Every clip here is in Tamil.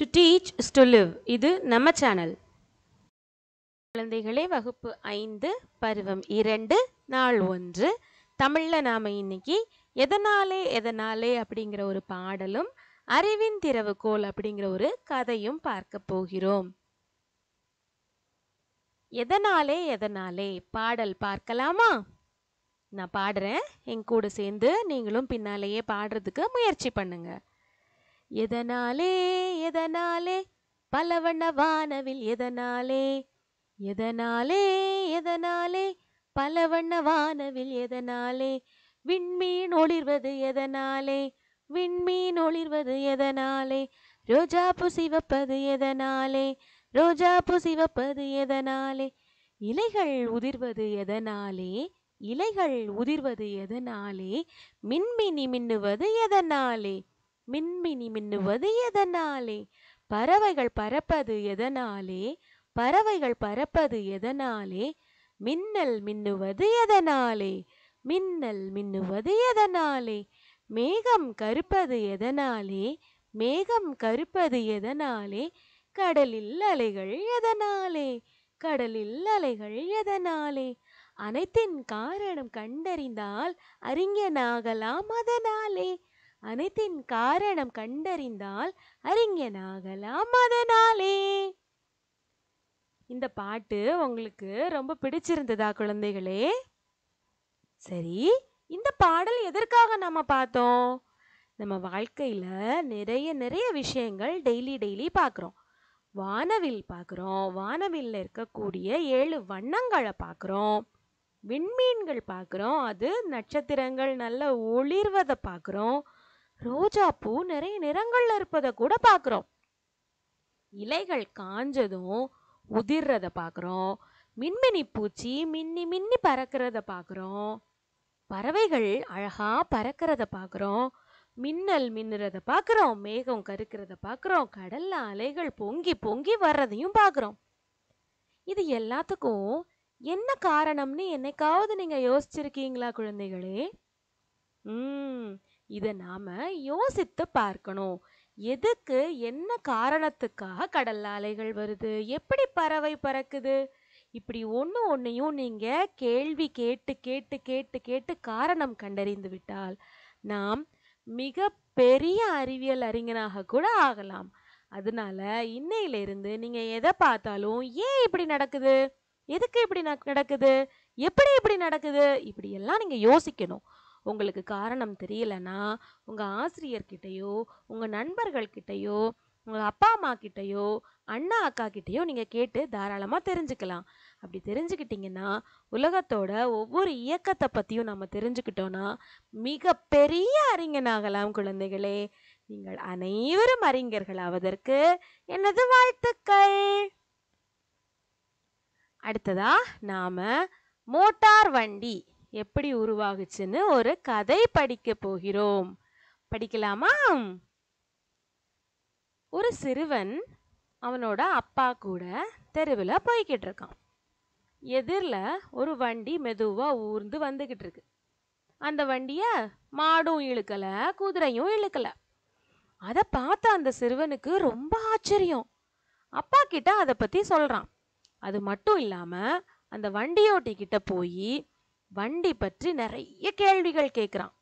to teach is to live இது நம்ம சேனல் குழந்தைகளே வகுப்பு ஐந்து பருவம் இரண்டு நாள் ஒன்று தமிழில் நாம் இன்னைக்கு எதனாலே எதனாலே அப்படிங்கிற ஒரு பாடலும் அறிவின் திறவுகோல் அப்படிங்கிற ஒரு கதையும் பார்க்க போகிறோம் எதனாலே எதனாலே பாடல் பார்க்கலாமா நான் பாடுறேன் என் கூட சேர்ந்து நீங்களும் பின்னாலேயே பாடுறதுக்கு முயற்சி பண்ணுங்க எதனாலே எதனாலே பலவண்ண வானவில் எதனாலே எதனாலே எதனாலே பலவண்ண வானவில் எதனாலே விண்மீன் ஒளிர்வது எதனாலே விண்மீன் ஒளிர்வது எதனாலே ரோஜாப்பு சிவப்பது எதனாலே ரோஜாப்பு சிவப்பது எதனாலே இலைகள் உதிர்வது எதனாலே இலைகள் உதிர்வது எதனாலே மின்மினி மின்னுவது எதனாலே மின்மினி மின்னுவது எதனாலே பறவைகள் பறப்பது எதனாலே பறவைகள் பறப்பது எதனாலே மின்னல் மின்னுவது எதனாலே மின்னல் மின்னுவது எதனாலே மேகம் கருப்பது எதனாலே மேகம் கருப்பது எதனாலே கடலில் அலைகள் எதனாலே கடலில் அலைகள் எதனாலே அனைத்தின் காரணம் கண்டறிந்தால் அறிஞனாகலாம் அதனாலே அனைத்தின் காரணம் கண்டறிந்தால் அறிஞனாகலாம் அதனாலே இந்த பாட்டு உங்களுக்கு ரொம்ப பிடிச்சிருந்ததா குழந்தைகளே சரி இந்த பாடல் எதற்காக நம்ம பார்த்தோம் நம்ம வாழ்க்கையில் நிறைய நிறைய விஷயங்கள் டெய்லி டெய்லி பார்க்குறோம் வானவில் பார்க்குறோம் வானவில் இருக்கக்கூடிய ஏழு வண்ணங்களை பார்க்குறோம் விண்மீன்கள் பார்க்குறோம் அது நட்சத்திரங்கள் நல்ல ஒளிர்வதை பார்க்குறோம் ரோஜா பூ நிறைய நிறங்கள்ல இருப்பதை கூட பார்க்குறோம் இலைகள் காஞ்சதும் உதிர்றத பார்க்குறோம் மின்மினி பூச்சி மின்னி மின்னி பறக்கிறத பார்க்குறோம் பறவைகள் அழகா பறக்கிறத பார்க்குறோம் மின்னல் மின்னுறத பார்க்குறோம் மேகம் கருக்கிறத பார்க்குறோம் கடல்ல அலைகள் பொங்கி பொங்கி வர்றதையும் பார்க்குறோம் இது எல்லாத்துக்கும் என்ன காரணம்னு என்னைக்காவது நீங்க யோசிச்சிருக்கீங்களா குழந்தைகளே ம் இதை நாம் யோசித்து பார்க்கணும் எதுக்கு என்ன காரணத்துக்காக கடல் அலைகள் வருது எப்படி பறவை பறக்குது இப்படி ஒன்று ஒன்றையும் நீங்கள் கேள்வி கேட்டு கேட்டு கேட்டு கேட்டு காரணம் கண்டறிந்து விட்டால் நாம் மிக பெரிய அறிவியல் அறிஞனாக கூட ஆகலாம் அதனால இன்னையிலிருந்து நீங்கள் எதை பார்த்தாலும் ஏன் இப்படி நடக்குது எதுக்கு இப்படி நடக்குது எப்படி இப்படி நடக்குது இப்படி எல்லாம் நீங்கள் யோசிக்கணும் உங்களுக்கு காரணம் தெரியலனா உங்கள் ஆசிரியர்கிட்டயோ உங்கள் நண்பர்கள்கிட்டேயோ உங்கள் அப்பா அம்மா கிட்டேயோ அண்ணா அக்கா கிட்டேயோ நீங்கள் கேட்டு தாராளமாக தெரிஞ்சுக்கலாம் அப்படி தெரிஞ்சுக்கிட்டிங்கன்னா உலகத்தோட ஒவ்வொரு இயக்கத்தை பற்றியும் நம்ம தெரிஞ்சுக்கிட்டோன்னா மிகப்பெரிய அறிஞனாகலாம் குழந்தைகளே நீங்கள் அனைவரும் அறிஞர்கள் ஆவதற்கு எனது வாழ்த்துக்கள் அடுத்ததா நாம மோட்டார் வண்டி எப்படி உருவாகுச்சுன்னு ஒரு கதை படிக்க போகிறோம் படிக்கலாமா ஒரு சிறுவன் அவனோட அப்பா கூட தெருவில் போய்கிட்டு இருக்கான் எதிரில் ஒரு வண்டி மெதுவாக ஊர்ந்து வந்துக்கிட்டு இருக்கு அந்த வண்டியை மாடும் இழுக்கலை குதிரையும் இழுக்கலை அதை பார்த்த அந்த சிறுவனுக்கு ரொம்ப ஆச்சரியம் அப்பா கிட்ட அதை பற்றி சொல்கிறான் அது மட்டும் இல்லாமல் அந்த வண்டியோட்டிக்கிட்ட போய் வண்டி பற்றி நிறைய கேள்விகள் கேட்குறான்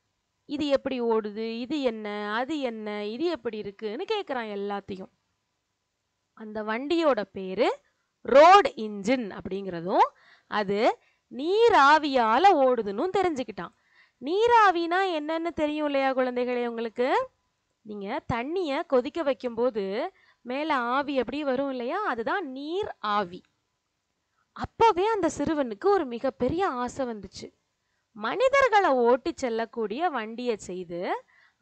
இது எப்படி ஓடுது இது என்ன அது என்ன இது எப்படி இருக்குன்னு கேட்குறான் எல்லாத்தையும் அந்த வண்டியோட பேரு ரோடு இன்ஜின் அப்படிங்கிறதும் அது நீராவியால ஓடுதுன்னு தெரிஞ்சுக்கிட்டான் நீராவினா என்னன்னு தெரியும் இல்லையா குழந்தைகளே உங்களுக்கு நீங்க தண்ணிய கொதிக்க வைக்கும்போது மேல ஆவி அப்படி வரும் இல்லையா அதுதான் நீர் ஆவி அப்போவே அந்த சிறுவனுக்கு ஒரு மிகப்பெரிய ஆசை வந்துச்சு மனிதர்களை ஓட்டி செல்லக்கூடிய வண்டியை செய்து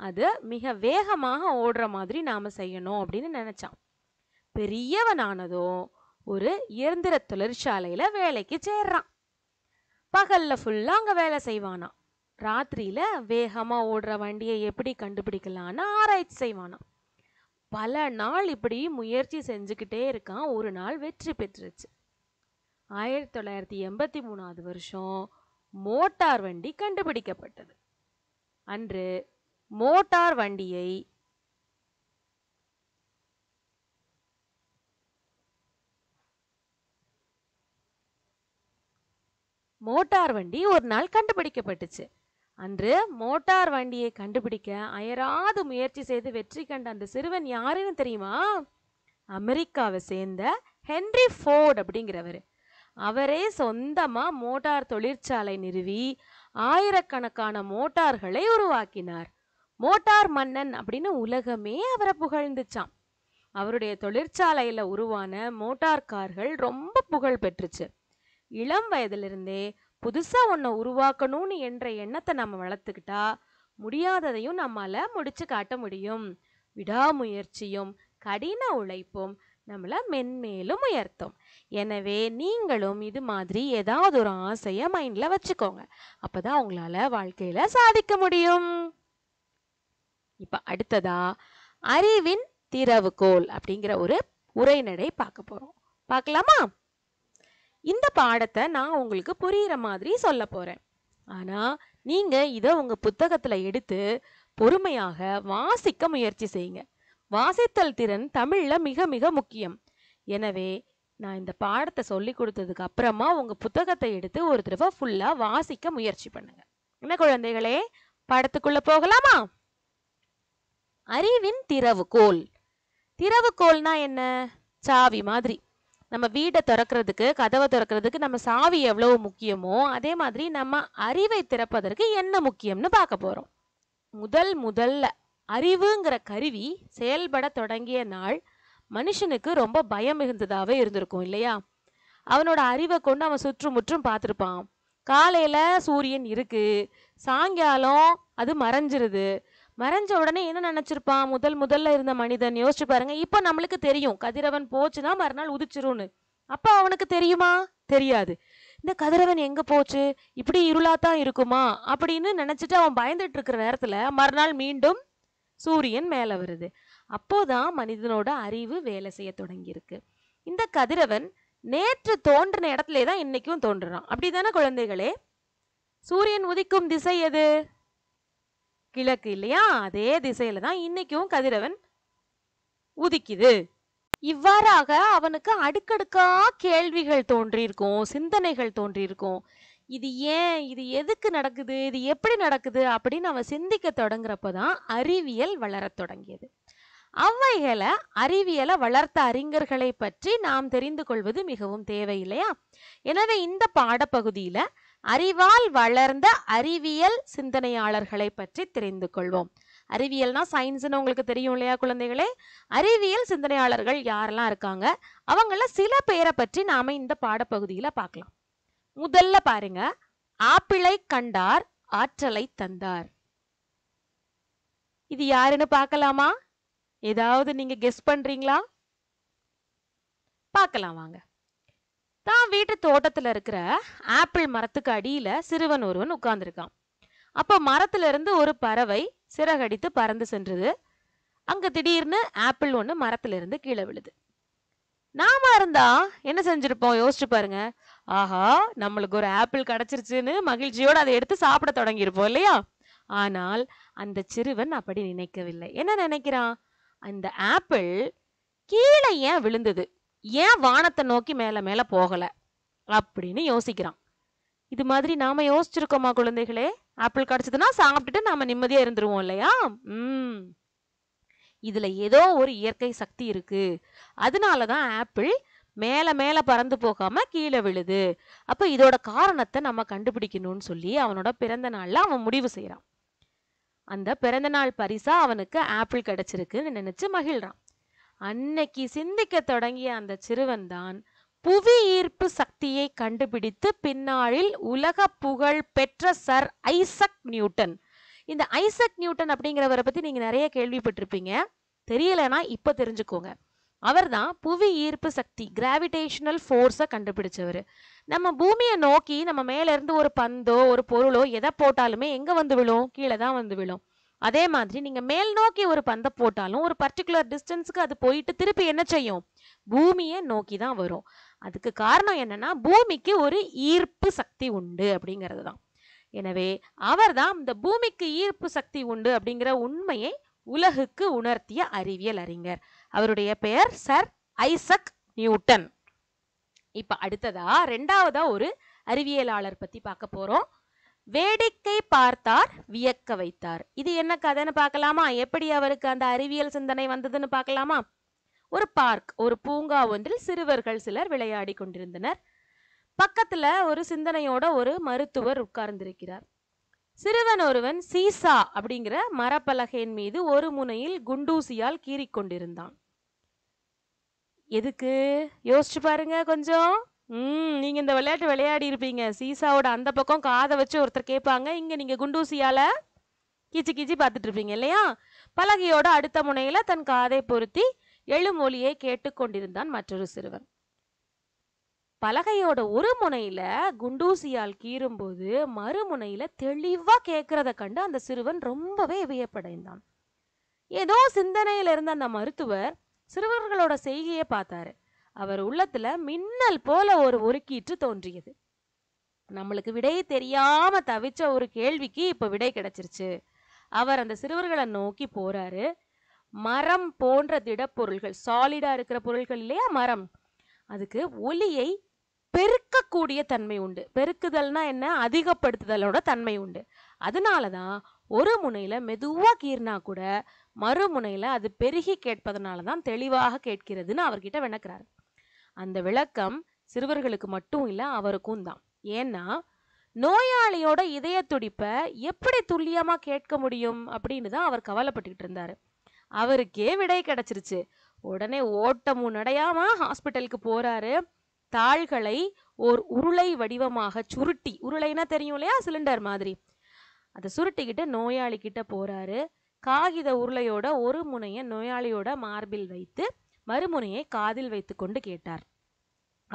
அது மிக வேகமாக ஓடுற மாதிரி நாம் செய்யணும் அப்படின்னு நினச்சான் பெரியவனானதும் ஒரு இயந்திர தொழிற்சாலையில் வேலைக்கு சேர்றான் பகலில் ஃபுல்லாக அங்கே வேலை செய்வானா ராத்திரியில் வேகமாக ஓடுற வண்டியை எப்படி கண்டுபிடிக்கலான்னு ஆராய்ச்சி செய்வானா பல நாள் இப்படி முயற்சி செஞ்சுக்கிட்டே இருக்கான் ஒரு நாள் வெற்றி பெற்றுச்சு ஆயிரத்தி தொள்ளாயிரத்தி எண்பத்தி மூணாவது வருஷம் மோட்டார் வண்டி கண்டுபிடிக்கப்பட்டது அன்று மோட்டார் வண்டியை மோட்டார் வண்டி ஒரு நாள் கண்டுபிடிக்கப்பட்டுச்சு அன்று மோட்டார் வண்டியை கண்டுபிடிக்க அயராது முயற்சி செய்து வெற்றி கண்ட அந்த சிறுவன் யாருன்னு தெரியுமா அமெரிக்காவை சேர்ந்த ஹென்ரி ஃபோர்ட் அப்படிங்கிறவர் அவரே சொந்தமாக மோட்டார் தொழிற்சாலை நிறுவி ஆயிரக்கணக்கான மோட்டார்களை உருவாக்கினார் மோட்டார் மன்னன் அப்படின்னு உலகமே அவரை புகழ்ந்துச்சான் அவருடைய தொழிற்சாலையில் உருவான மோட்டார் கார்கள் ரொம்ப புகழ் பெற்றுச்சு இளம் வயதிலிருந்தே புதுசாக ஒன்றை உருவாக்கணும்னு என்ற எண்ணத்தை நம்ம வளர்த்துக்கிட்டா முடியாததையும் நம்மால் முடிச்சு காட்ட முடியும் விடாமுயற்சியும் கடின உழைப்பும் நம்மளை மென்மேலும் உயர்த்தும் எனவே நீங்களும் இது மாதிரி ஏதாவது ஒரு ஆசையை மைண்டில் வச்சுக்கோங்க அப்போ தான் உங்களால் வாழ்க்கையில் சாதிக்க முடியும் இப்போ அடுத்ததா அறிவின் திறவுகோல் அப்படிங்கிற ஒரு உரைநடை பார்க்க போகிறோம் பார்க்கலாமா இந்த பாடத்தை நான் உங்களுக்கு புரிகிற மாதிரி சொல்ல போகிறேன் ஆனால் நீங்கள் இதை உங்கள் புத்தகத்தில் எடுத்து பொறுமையாக வாசிக்க முயற்சி செய்யுங்க வாசித்தல் திறன் தமிழில் மிக மிக முக்கியம் எனவே நான் இந்த பாடத்தை சொல்லி கொடுத்ததுக்கு அப்புறமா உங்கள் புத்தகத்தை எடுத்து ஒரு தடவை ஃபுல்லாக வாசிக்க முயற்சி பண்ணுங்க என்ன குழந்தைகளே பாடத்துக்குள்ளே போகலாமா அறிவின் திறவுகோல் திறவுகோல்னா என்ன சாவி மாதிரி நம்ம வீடை திறக்கிறதுக்கு கதவை திறக்கிறதுக்கு நம்ம சாவி எவ்வளவு முக்கியமோ அதே மாதிரி நம்ம அறிவை திறப்பதற்கு என்ன முக்கியம்னு பார்க்க போகிறோம் முதல் முதல்ல அறிவுங்கிற கருவி செயல்பட தொடங்கிய நாள் மனுஷனுக்கு ரொம்ப பயம் மிகுந்ததாகவே இருந்திருக்கும் இல்லையா அவனோட அறிவை கொண்டு அவன் சுற்றுமுற்றும் பார்த்துருப்பான் காலையில் சூரியன் இருக்குது சாயங்காலம் அது மறைஞ்சிருது மறைஞ்ச உடனே என்ன நினச்சிருப்பான் முதல் முதல்ல இருந்த மனிதன் யோசிச்சு பாருங்க இப்போ நம்மளுக்கு தெரியும் கதிரவன் போச்சுன்னா மறுநாள் உதிச்சிரும்னு அப்போ அவனுக்கு தெரியுமா தெரியாது இந்த கதிரவன் எங்கே போச்சு இப்படி இருளாத்தான் இருக்குமா அப்படின்னு நினச்சிட்டு அவன் பயந்துட்டு இருக்கிற நேரத்தில் மறுநாள் மீண்டும் சூரியன் மேலே வருது அப்போதான் மனிதனோட அறிவு வேலை செய்ய தொடங்கியிருக்கு இந்த கதிரவன் நேற்று தோன்றின இடத்துல தான் இன்னைக்கும் தோன்றுறான் தானே குழந்தைகளே சூரியன் உதிக்கும் திசை எது கிழக்கு இல்லையா அதே திசையில தான் இன்னைக்கும் கதிரவன் உதிக்குது இவ்வாறாக அவனுக்கு அடுக்கடுக்கா கேள்விகள் தோன்றியிருக்கும் சிந்தனைகள் தோன்றியிருக்கும் இது ஏன் இது எதுக்கு நடக்குது இது எப்படி நடக்குது அப்படின்னு அவன் சிந்திக்க தொடங்குறப்ப தான் அறிவியல் வளரத் தொடங்கியது அவ்வைகளை அறிவியலை வளர்த்த அறிஞர்களை பற்றி நாம் தெரிந்து கொள்வது மிகவும் தேவை இல்லையா எனவே இந்த பாடப்பகுதியில அறிவால் வளர்ந்த அறிவியல் சிந்தனையாளர்களை பற்றி தெரிந்து கொள்வோம் அறிவியல்னா சயின்ஸ்னு உங்களுக்கு தெரியும் இல்லையா குழந்தைகளே அறிவியல் சிந்தனையாளர்கள் யாரெல்லாம் இருக்காங்க அவங்கள சில பேரை பற்றி நாம இந்த பாடப்பகுதியில பார்க்கலாம் முதல்ல பாருங்க ஆப்பிளை கண்டார் ஆற்றலை தந்தார் இது யாருன்னு பார்க்கலாமா ஏதாவது நீங்க கெஸ் பண்றீங்களா பார்க்கலாம் வாங்க தான் வீட்டு தோட்டத்துல இருக்கிற ஆப்பிள் மரத்துக்கு அடியில சிறுவன் ஒருவன் உட்கார்ந்துருக்கான் அப்ப மரத்துல இருந்து ஒரு பறவை சிறகடித்து பறந்து சென்றது அங்க திடீர்னு ஆப்பிள் ஒன்று மரத்துல இருந்து கீழே விழுது நாம இருந்தா என்ன செஞ்சிருப்போம் யோசிச்சு பாருங்க ஆஹா நம்மளுக்கு ஒரு ஆப்பிள் கிடைச்சிருச்சுன்னு மகிழ்ச்சியோட அதை எடுத்து சாப்பிட தொடங்கியிருப்போம் இல்லையா ஆனால் அந்த சிறுவன் அப்படி நினைக்கவில்லை என்ன நினைக்கிறான் அந்த ஆப்பிள் கீழே ஏன் விழுந்தது ஏன் வானத்தை நோக்கி மேலே மேலே போகலை அப்படின்னு யோசிக்கிறான் இது மாதிரி நாம யோசிச்சிருக்கோமா குழந்தைகளே ஆப்பிள் கிடச்சதுன்னா சாப்பிட்டுட்டு நாம நிம்மதியாக இருந்துருவோம் இல்லையா ம் இதில் ஏதோ ஒரு இயற்கை சக்தி இருக்குது அதனால தான் ஆப்பிள் மேலே மேலே பறந்து போகாமல் கீழே விழுது அப்போ இதோட காரணத்தை நம்ம கண்டுபிடிக்கணும்னு சொல்லி அவனோட பிறந்த நாளில் அவன் முடிவு செய்கிறான் அந்த பிறந்தநாள் பரிசா அவனுக்கு ஆப்பிள் கிடைச்சிருக்குன்னு நினைச்சு மகிழ்றான் அன்னைக்கு சிந்திக்க தொடங்கிய அந்த சிறுவன் தான் புவி ஈர்ப்பு சக்தியை கண்டுபிடித்து பின்னாளில் உலக புகழ் பெற்ற சர் ஐசக் நியூட்டன் இந்த ஐசக் நியூட்டன் அப்படிங்கிறவரை பற்றி நீங்கள் நிறைய கேள்விப்பட்டிருப்பீங்க தெரியலைன்னா இப்போ தெரிஞ்சுக்கோங்க அவர் தான் புவி ஈர்ப்பு சக்தி கிராவிடேஷனல் ஃபோர்ஸை கண்டுபிடிச்சவர் நம்ம பூமியை நோக்கி நம்ம மேலேருந்து ஒரு பந்தோ ஒரு பொருளோ எதை போட்டாலுமே எங்கே வந்து விழும் கீழே தான் வந்து விழும் அதே மாதிரி நீங்கள் மேல் நோக்கி ஒரு பந்தை போட்டாலும் ஒரு பர்டிகுலர் டிஸ்டன்ஸுக்கு அது போயிட்டு திருப்பி என்ன செய்யும் பூமியை நோக்கி தான் வரும் அதுக்கு காரணம் என்னென்னா பூமிக்கு ஒரு ஈர்ப்பு சக்தி உண்டு அப்படிங்கிறது தான் எனவே அவர்தான் இந்த பூமிக்கு ஈர்ப்பு சக்தி உண்டு அப்படிங்கிற உண்மையை உலகுக்கு உணர்த்திய அறிவியல் அறிஞர் அவருடைய பெயர் சர் ஐசக் நியூட்டன் இப்ப அடுத்ததா ரெண்டாவதா ஒரு அறிவியலாளர் பத்தி பார்க்க போறோம் வேடிக்கை பார்த்தார் வியக்க வைத்தார் இது என்ன கதைன்னு பார்க்கலாமா எப்படி அவருக்கு அந்த அறிவியல் சிந்தனை வந்ததுன்னு பார்க்கலாமா ஒரு பார்க் ஒரு பூங்கா ஒன்றில் சிறுவர்கள் சிலர் விளையாடி கொண்டிருந்தனர் பக்கத்தில் ஒரு சிந்தனையோட ஒரு மருத்துவர் உட்கார்ந்திருக்கிறார் சிறுவன் ஒருவன் சீசா அப்படிங்கிற மரப்பலகையின் மீது ஒரு முனையில் குண்டூசியால் கீறிக்கொண்டிருந்தான் எதுக்கு யோசிச்சு பாருங்க கொஞ்சம் ம் நீங்கள் இந்த விளையாட்டு விளையாடி இருப்பீங்க சீசாவோட அந்த பக்கம் காதை வச்சு ஒருத்தர் கேட்பாங்க இங்கே நீங்கள் குண்டூசியால் கீச்சு கீச்சி பார்த்துட்டு இருப்பீங்க இல்லையா பலகையோட அடுத்த முனையில் தன் காதை பொருத்தி எழுமொழியை கேட்டுக்கொண்டிருந்தான் மற்றொரு சிறுவன் பலகையோட ஒரு முனையில குண்டூசியால் கீறும்போது மறுமுனையில தெளிவா கேட்கிறத கண்டு அந்த சிறுவன் ரொம்பவே வியப்படைந்தான் ஏதோ சிந்தனையில இருந்த அந்த மருத்துவர் சிறுவர்களோட செய்கையை பார்த்தாரு அவர் உள்ளத்துல மின்னல் போல ஒரு ஒருக்கீற்று தோன்றியது நம்மளுக்கு விடை தெரியாம தவிச்ச ஒரு கேள்விக்கு இப்ப விடை கிடைச்சிருச்சு அவர் அந்த சிறுவர்களை நோக்கி போறாரு மரம் போன்ற திடப்பொருள்கள் சாலிடா இருக்கிற பொருட்கள் இல்லையா மரம் அதுக்கு ஒலியை பெருக்கக்கூடிய தன்மை உண்டு பெருக்குதல்னா என்ன அதிகப்படுத்துதலோட தன்மை உண்டு அதனால தான் ஒரு முனையில் மெதுவாக கீறினா கூட மறுமுனையில் அது பெருகி கேட்பதனால தான் தெளிவாக கேட்கிறதுன்னு அவர்கிட்ட விளக்குறாரு அந்த விளக்கம் சிறுவர்களுக்கு மட்டும் இல்லை அவருக்கும் தான் ஏன்னா நோயாளியோட இதய துடிப்பை எப்படி துல்லியமாக கேட்க முடியும் அப்படின்னு தான் அவர் கவலைப்பட்டுக்கிட்டு இருந்தார் அவருக்கே விடை கிடைச்சிருச்சு உடனே ஓட்டமும் நடையாமல் ஹாஸ்பிட்டலுக்கு போகிறாரு தாள்களை ஓர் உருளை வடிவமாக சுருட்டி உருளைனா தெரியும் இல்லையா சிலிண்டர் மாதிரி அதை சுருட்டிக்கிட்டு நோயாளி கிட்ட போறாரு காகித உருளையோட ஒரு முனையை நோயாளியோட மார்பில் வைத்து மறுமுனையை காதில் வைத்து கொண்டு கேட்டார்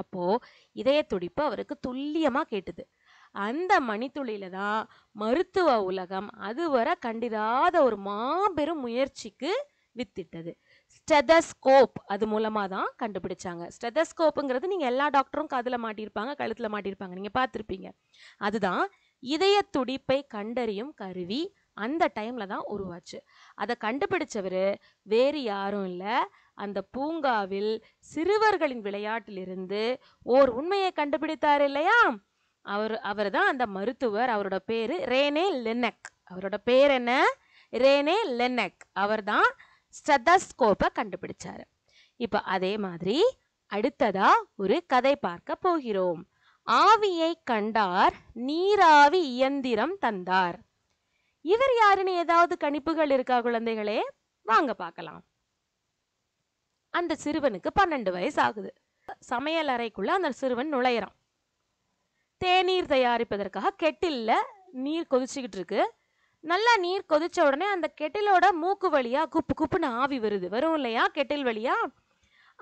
அப்போ இதய துடிப்பு அவருக்கு துல்லியமா கேட்டுது அந்த மணித்துளியில தான் மருத்துவ உலகம் அதுவரை கண்டிராத ஒரு மாபெரும் முயற்சிக்கு வித்திட்டது ஸ்டெதஸ்கோப் அது மூலமாக தான் கண்டுபிடிச்சாங்க ஸ்டெதஸ்கோப்புங்கிறது நீங்கள் எல்லா டாக்டரும் காதில் மாட்டியிருப்பாங்க கழுத்தில் மாட்டியிருப்பாங்க நீங்கள் பார்த்துருப்பீங்க அதுதான் இதய துடிப்பை கண்டறியும் கருவி அந்த டைமில் தான் உருவாச்சு அதை கண்டுபிடிச்சவர் வேறு யாரும் இல்லை அந்த பூங்காவில் சிறுவர்களின் விளையாட்டிலிருந்து ஓர் உண்மையை கண்டுபிடித்தார் இல்லையா அவர் அவர் தான் அந்த மருத்துவர் அவரோட பேர் ரேனே லெனக் அவரோட பேர் என்ன ரேனே லென்னக் அவர் தான் ஸ்டெதஸ்கோப்பை கண்டுபிடிச்சாரு இப்போ அதே மாதிரி அடுத்ததா ஒரு கதை பார்க்க போகிறோம் ஆவியை கண்டார் நீராவி இயந்திரம் தந்தார் இவர் யாருன்னு ஏதாவது கணிப்புகள் இருக்கா குழந்தைகளே வாங்க பார்க்கலாம் அந்த சிறுவனுக்கு பன்னெண்டு வயசு ஆகுது சமையல் அறைக்குள்ள அந்த சிறுவன் நுழையிறான் தேநீர் தயாரிப்பதற்காக கெட்டில்ல நீர் கொதிச்சுக்கிட்டு இருக்கு நல்லா நீர் கொதித்த உடனே அந்த கெட்டிலோட மூக்கு வழியாக குப்பு குப்புன்னு ஆவி வருது வரும் இல்லையா கெட்டில் வழியாக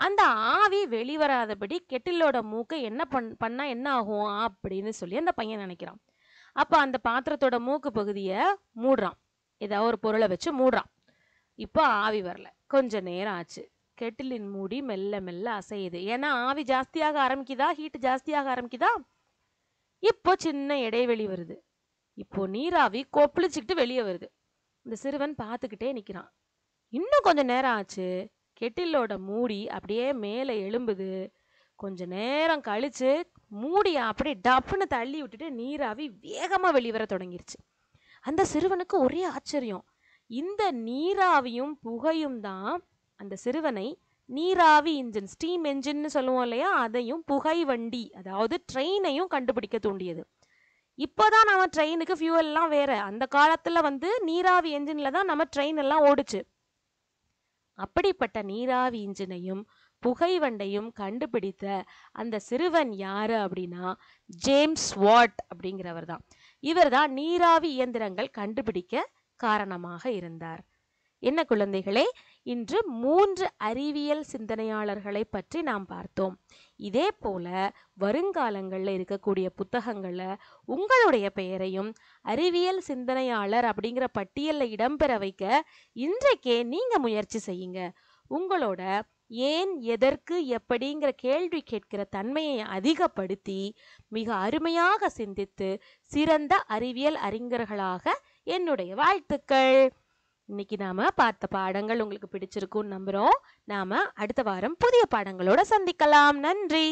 அந்த ஆவி வெளிவராதபடி கெட்டிலோட மூக்கை என்ன பண் பண்ணால் என்ன ஆகும் அப்படின்னு சொல்லி அந்த பையன் நினைக்கிறான் அப்போ அந்த பாத்திரத்தோட மூக்கு பகுதியை மூடுறான் ஏதாவது ஒரு பொருளை வச்சு மூடுறான் இப்போ ஆவி வரல கொஞ்ச நேரம் ஆச்சு கெட்டிலின் மூடி மெல்ல மெல்ல அசையுது ஏன்னா ஆவி ஜாஸ்தியாக ஆரம்பிக்குதா ஹீட் ஜாஸ்தியாக ஆரம்பிக்குதா இப்போ சின்ன இடைவெளி வருது இப்போ நீராவி கொப்பளிச்சுக்கிட்டு வெளியே வருது இந்த சிறுவன் பார்த்துக்கிட்டே நிற்கிறான் இன்னும் கொஞ்சம் நேரம் ஆச்சு கெட்டிலோட மூடி அப்படியே மேலே எழும்புது கொஞ்ச நேரம் கழிச்சு மூடியை அப்படியே டப்புன்னு தள்ளி விட்டுட்டு நீராவி வேகமாக வெளிவர தொடங்கிருச்சு அந்த சிறுவனுக்கு ஒரே ஆச்சரியம் இந்த நீராவியும் புகையும் தான் அந்த சிறுவனை நீராவி இன்ஜின் ஸ்டீம் என்ஜின்னு சொல்லுவோம் இல்லையா அதையும் புகை வண்டி அதாவது ட்ரெயினையும் கண்டுபிடிக்க தூண்டியது இப்போதான் நம்ம ட்ரெயினுக்கு ஃபியூவல்லாம் வேறு அந்த காலத்தில் வந்து நீராவி என்ஜினில் தான் நம்ம ட்ரெயின் எல்லாம் ஓடுச்சு அப்படிப்பட்ட நீராவி இன்ஜினையும் புகை வண்டையும் கண்டுபிடித்த அந்த சிறுவன் யார் அப்படின்னா ஜேம்ஸ் வாட் அப்படிங்கிறவர் தான் இவர் தான் நீராவி இயந்திரங்கள் கண்டுபிடிக்க காரணமாக இருந்தார் என்ன குழந்தைகளே இன்று மூன்று அறிவியல் சிந்தனையாளர்களை பற்றி நாம் பார்த்தோம் இதே போல வருங்காலங்களில் இருக்கக்கூடிய புத்தகங்களில் உங்களுடைய பெயரையும் அறிவியல் சிந்தனையாளர் அப்படிங்கிற பட்டியலில் இடம்பெற வைக்க இன்றைக்கே நீங்கள் முயற்சி செய்யுங்க உங்களோட ஏன் எதற்கு எப்படிங்கிற கேள்வி கேட்கிற தன்மையை அதிகப்படுத்தி மிக அருமையாக சிந்தித்து சிறந்த அறிவியல் அறிஞர்களாக என்னுடைய வாழ்த்துக்கள் இன்னைக்கு நாம பார்த்த பாடங்கள் உங்களுக்கு பிடிச்சிருக்கும்னு நம்புறோம் நாம அடுத்த வாரம் புதிய பாடங்களோட சந்திக்கலாம் நன்றி